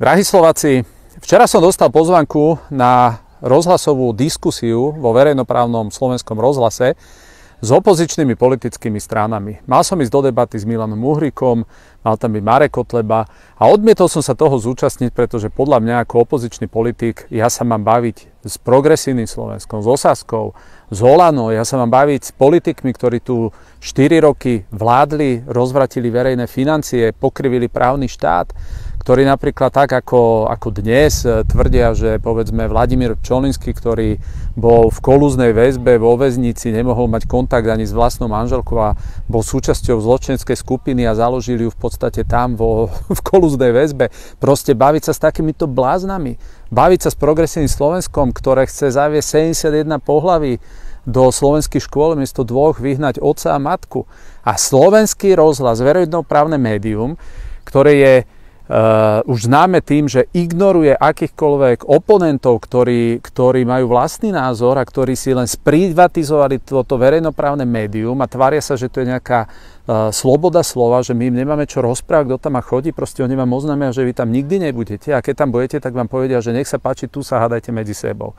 Drahí Slováci, včera som dostal pozvanku na rozhlasovú diskusiu vo verejnoprávnom slovenskom rozhlase s opozičnými politickými stranami. Mal som ísť do debaty s Milanom Uhrikom, mal tam byť Marek Kotleba a odmietol som sa toho zúčastniť, pretože podľa mňa ako opozičný politik ja sa mám baviť s progresívnym Slovenskom, s Osaskou, s Holanou, ja sa mám baviť s politikmi, ktorí tu 4 roky vládli, rozvratili verejné financie, pokrivili právny štát ktorí napríklad tak ako, ako dnes eh, tvrdia, že povedzme Vladimír Čolinsky, ktorý bol v kolúznej väzbe vo väznici, nemohol mať kontakt ani s vlastnou manželkou a bol súčasťou zločineckej skupiny a založili ju v podstate tam vo, v kolúznej väzbe. Proste baviť sa s takýmito bláznami, baviť sa s progresívnym Slovenskom, ktoré chce zaviesť 71 pohlaví, do slovenských škôl miesto dvoch vyhnať otca a matku. A slovenský rozhlas, verejnoprávne médium, ktoré je Eh, už známe tým, že ignoruje akýchkoľvek oponentov, ktorí, ktorí majú vlastný názor a ktorí si len sprivatizovali toto verejnoprávne médium a tvária sa, že to je nejaká eh, sloboda slova, že my im nemáme čo rozprávať, kto tam a chodí, proste oni vám oznámia, že vy tam nikdy nebudete a keď tam budete, tak vám povedia, že nech sa páči, tu sa hádajte medzi sebou.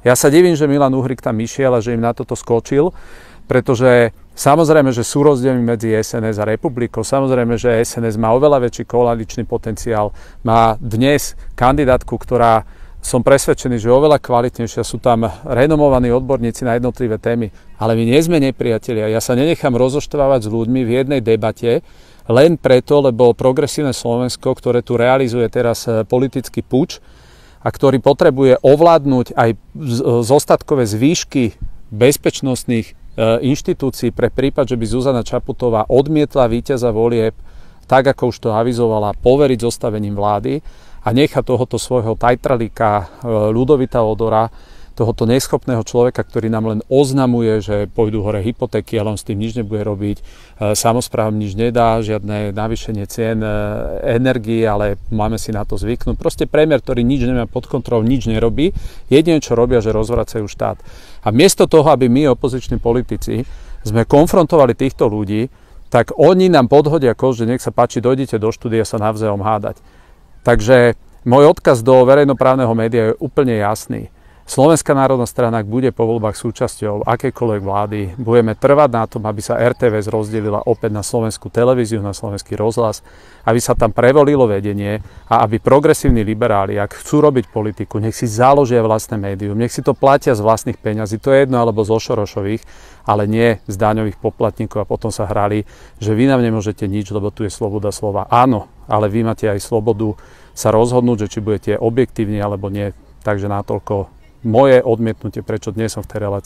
Ja sa divím, že Milan Uhrik tam išiel a že im na toto skočil, pretože Samozrejme, že sú rozdiely medzi SNS a republikou, samozrejme, že SNS má oveľa väčší koaličný potenciál, má dnes kandidátku, ktorá som presvedčený, že oveľa kvalitnejšia sú tam renomovaní odborníci na jednotlivé témy, ale my nie sme nepriatelia. Ja sa nenechám rozoštvávať s ľuďmi v jednej debate, len preto, lebo progresívne Slovensko, ktoré tu realizuje teraz e, politický puč a ktorý potrebuje ovládnuť aj e, zostatkové zvýšky bezpečnostných E, inštitúcií pre prípad, že by Zuzana Čaputová odmietla víťaza volieb, tak ako už to avizovala, poveriť zostavením vlády a nechať tohoto svojho tajtralíka e, Ľudovita Odora tohoto neschopného človeka, ktorý nám len oznamuje, že pôjdu hore hypotéky, ale on s tým nič nebude robiť, e, samozprávom nič nedá, žiadne navýšenie cien e, energii, ale máme si na to zvyknúť. Proste premiér, ktorý nič nemá pod kontrolou, nič nerobí, jedine čo robia, že rozvracajú štát. A miesto toho, aby my, opoziční politici, sme konfrontovali týchto ľudí, tak oni nám podhodia kož, že nech sa páči, dojdite do štúdia sa navzájom hádať. Takže môj odkaz do verejnoprávneho média je úplne jasný. Slovenská národná strana, ak bude po voľbách súčasťou akékoľvek vlády, budeme trvať na tom, aby sa RTVS rozdelila opäť na slovenskú televíziu, na slovenský rozhlas, aby sa tam prevolilo vedenie a aby progresívni liberáli, ak chcú robiť politiku, nech si založia vlastné médium, nech si to platia z vlastných peňazí, to je jedno, alebo zo Šorošových, ale nie z daňových poplatníkov a potom sa hrali, že vy nám nemôžete nič, lebo tu je sloboda slova. Áno, ale vy máte aj slobodu sa rozhodnúť, že či budete objektívni alebo nie. Takže natoľko moje odmietnutie, prečo dnes som v tej relácii.